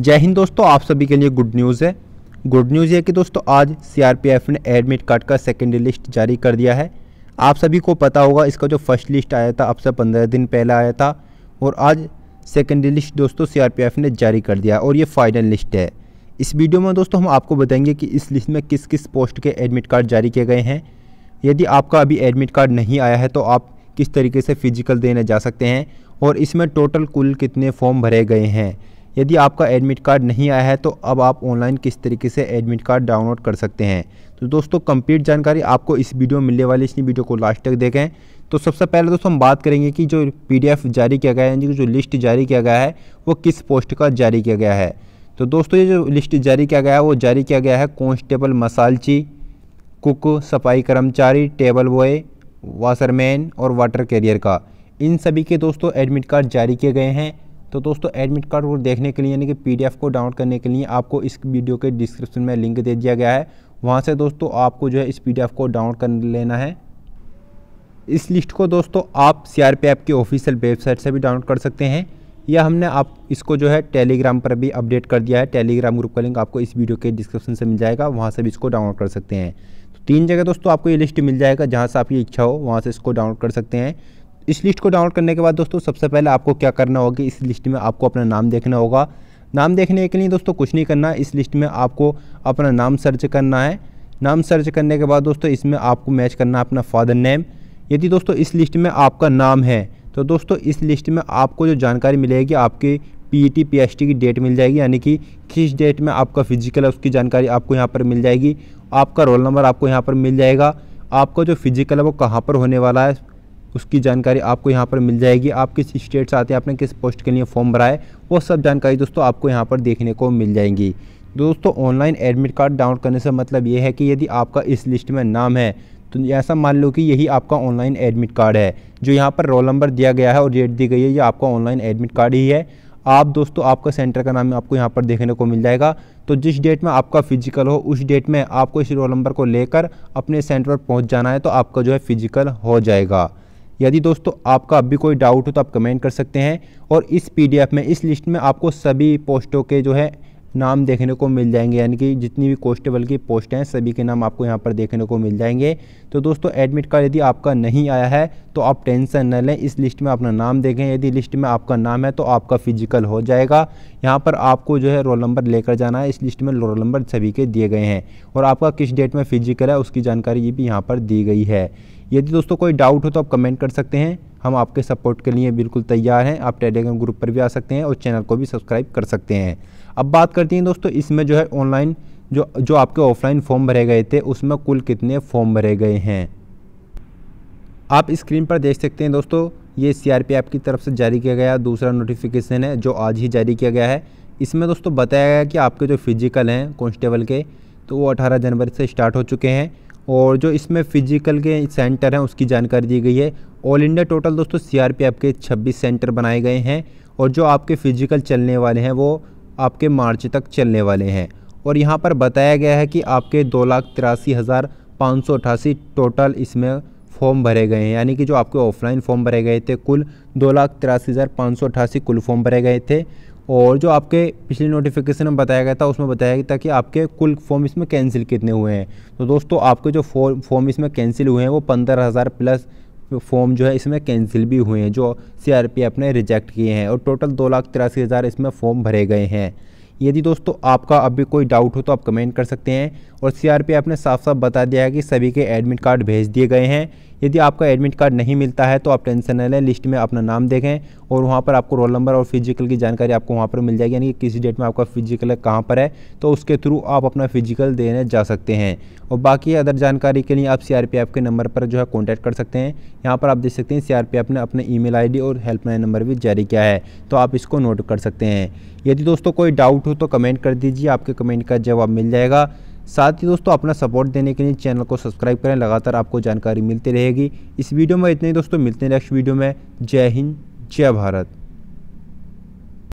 जय हिंद दोस्तों आप सभी के लिए गुड न्यूज़ है गुड न्यूज़ ये कि दोस्तों आज सीआरपीएफ ने एडमिट कार्ड का सेकेंडरी लिस्ट जारी कर दिया है आप सभी को पता होगा इसका जो फर्स्ट लिस्ट आया था अब से पंद्रह दिन पहले आया था और आज सेकेंडरी लिस्ट दोस्तों सीआरपीएफ ने जारी कर दिया और ये फाइनल लिस्ट है इस वीडियो में दोस्तों हम आपको बताएंगे कि इस लिस्ट में किस किस पोस्ट के एडमिट कार्ड जारी किए गए हैं यदि आपका अभी एडमिट कार्ड नहीं आया है तो आप किस तरीके से फिजिकल देने जा सकते हैं और इसमें टोटल कुल कितने फॉर्म भरे गए हैं यदि आपका एडमिट कार्ड नहीं आया है तो अब आप ऑनलाइन किस तरीके से एडमिट कार्ड डाउनलोड कर सकते हैं तो दोस्तों कंप्लीट जानकारी आपको इस वीडियो में मिलने वाली इस वीडियो को लास्ट तक देखें तो सबसे पहले दोस्तों हम बात करेंगे कि जो पी जारी किया गया है यानी कि जो लिस्ट जारी किया गया है वो किस पोस्ट का जारी किया गया है तो दोस्तों ये जो लिस्ट जारी किया गया है वो जारी किया गया है कॉन्स्टेबल मसालची कुक सफाई कर्मचारी टेबल बॉय वाशरमैन और वाटर कैरियर का इन सभी के दोस्तों एडमिट कार्ड जारी किए गए हैं तो दोस्तों एडमिट कार्ड को देखने के लिए यानी कि पीडीएफ को डाउनलोड करने के लिए आपको इस वीडियो के डिस्क्रिप्शन में लिंक दे दिया गया है वहाँ से दोस्तों आपको जो है इस पी को डाउनलोड कर लेना है इस लिस्ट को दोस्तों आप सी आर की ऑफिशियल वेबसाइट से भी डाउनलोड कर सकते हैं या हमने आप इसको जो है टेलीग्राम पर भी अपडेट कर दिया है टेलीग्राम ग्रुप का लिंक आपको इस वीडियो के डिस्क्रिप्शन से मिल जाएगा वहाँ से भी इसको डाउनलोड कर सकते हैं तो तीन जगह दोस्तों आपको ये लिस्ट मिल जाएगा जहाँ से आपकी इच्छा हो वहाँ से इसको डाउनलोड कर सकते हैं इस लिस्ट को डाउनलोड करने के बाद दोस्तों सबसे पहले आपको क्या करना होगा इस लिस्ट में आपको अपना नाम देखना होगा नाम देखने के लिए दोस्तों कुछ नहीं करना इस लिस्ट में आपको अपना नाम सर्च करना है नाम सर्च करने के बाद दोस्तों इसमें आपको मैच करना है अपना फादर नेम यदि दोस्तों इस लिस्ट में आपका नाम है तो दोस्तों इस लिस्ट में आपको जो जानकारी मिलेगी आपके पीईटी पीएचटी की डेट मिल जाएगी यानी कि किस डेट में आपका फिजिकल है उसकी जानकारी आपको यहाँ पर मिल जाएगी आपका रोल नंबर आपको यहाँ पर मिल जाएगा आपका जो फिजिकल है वो कहाँ पर होने वाला है उसकी जानकारी आपको यहाँ पर मिल जाएगी आप किस स्टेट से आते हैं आपने किस पोस्ट के लिए फॉर्म भरा है वो सब जानकारी दोस्तों आपको यहाँ पर देखने को मिल जाएंगी दोस्तों ऑनलाइन एडमिट कार्ड डाउनलोड करने से मतलब ये है कि यदि आपका इस लिस्ट में नाम है तो ऐसा मान लो कि यही आपका ऑनलाइन एडमिट कार्ड है जो यहाँ पर रोल नंबर दिया गया है और डेट दी गई है ये आपका ऑनलाइन एडमिट कार्ड ही है आप दोस्तों आपका सेंटर का नाम आपको यहाँ पर देखने को मिल जाएगा तो जिस डेट में आपका फिजिकल हो उस डेट में आपको इस रोल नंबर को लेकर अपने सेंटर पर पहुँच जाना है तो आपका जो है फिजिकल हो जाएगा यदि दोस्तों आपका अब भी कोई डाउट हो तो आप कमेंट कर सकते हैं और इस पीडीएफ में इस लिस्ट में आपको सभी पोस्टों के जो है नाम देखने को मिल जाएंगे यानी कि जितनी भी कॉन्स्टेबल की पोस्ट हैं सभी के नाम आपको यहाँ पर देखने को मिल जाएंगे तो दोस्तों एडमिट कार्ड यदि आपका नहीं आया है तो आप टेंशन न लें इस लिस्ट में अपना नाम देखें यदि लिस्ट में आपका नाम है तो आपका फिजिकल हो जाएगा यहाँ पर आपको जो है रोल नंबर लेकर जाना है इस लिस्ट में रोल नंबर सभी के दिए गए हैं और आपका किस डेट में फिजिकल है उसकी जानकारी ये भी यहाँ पर दी गई है यदि दोस्तों कोई डाउट हो तो आप कमेंट कर सकते हैं हम आपके सपोर्ट के लिए बिल्कुल तैयार हैं आप टेलीग्राम ग्रुप पर भी आ सकते हैं और चैनल को भी सब्सक्राइब कर सकते हैं अब बात करती हैं दोस्तों इसमें जो है ऑनलाइन जो जो आपके ऑफलाइन फॉर्म भरे गए थे उसमें कुल कितने फॉर्म भरे गए हैं आप स्क्रीन पर देख सकते हैं दोस्तों ये सी आर पी एफ की तरफ से जारी किया गया दूसरा नोटिफिकेशन है जो आज ही जारी किया गया है इसमें दोस्तों बताया गया कि आपके जो फिजिकल हैं कॉन्स्टेबल के तो वो अठारह जनवरी से स्टार्ट हो चुके हैं और जो इसमें फिजिकल के सेंटर हैं उसकी जानकारी दी गई है ऑल इंडिया टोटल दोस्तों सी आर पी एफ के छब्बीस सेंटर बनाए गए हैं और जो आपके फिजिकल चलने वाले हैं वो आपके मार्च तक चलने वाले हैं और यहाँ पर बताया गया है कि आपके दो लाख तिरासी हज़ार पाँच सौ अठासी टोटल इसमें फॉर्म भरे गए हैं यानी कि जो आपके ऑफलाइन फॉर्म भरे गए थे कुल दो लाख तिरासी हज़ार पाँच सौ अठासी कुल फॉर्म भरे गए थे और जो आपके पिछली नोटिफिकेशन में बताया गया था उसमें बताया गया था कि आपके कुल फॉर्म इसमें कैंसिल कितने हुए हैं तो दोस्तों आपके जो फॉर्म फॉर्म इसमें कैंसिल हुए हैं वो पंद्रह हज़ार प्लस फॉर्म जो है इसमें कैंसिल भी हुए हैं जो सीआरपीएफ ने रिजेक्ट किए हैं और टोटल दो लाख तिरासी हज़ार इसमें फॉर्म भरे गए हैं यदि दोस्तों आपका अभी कोई डाउट हो तो आप कमेंट कर सकते हैं और सीआरपीएफ ने साफ साफ बता दिया है कि सभी के एडमिट कार्ड भेज दिए गए हैं यदि आपका एडमिट कार्ड नहीं मिलता है तो आप टेंशन न लें लिस्ट में अपना नाम देखें और वहाँ पर आपको रोल नंबर और फिजिकल की जानकारी आपको वहाँ पर मिल जाएगी यानी कि किसी डेट में आपका फिजिकल कहाँ पर है तो उसके थ्रू आप अपना फिजिकल देने जा सकते हैं और बाकी अदर जानकारी के लिए आप सी के नंबर पर जो है कॉन्टैक्ट कर सकते हैं यहाँ पर आप देख सकते हैं सी ने अपने आई डी और हेल्पलाइन नंबर भी जारी किया है तो आप इसको नोट कर सकते हैं यदि दोस्तों कोई डाउट हो तो कमेंट कर दीजिए आपके कमेंट का जवाब मिल जाएगा साथ ही दोस्तों अपना सपोर्ट देने के लिए चैनल को सब्सक्राइब करें लगातार आपको जानकारी मिलती रहेगी इस वीडियो में इतने ही दोस्तों मिलते हैं नेक्स्ट वीडियो में जय हिंद जय भारत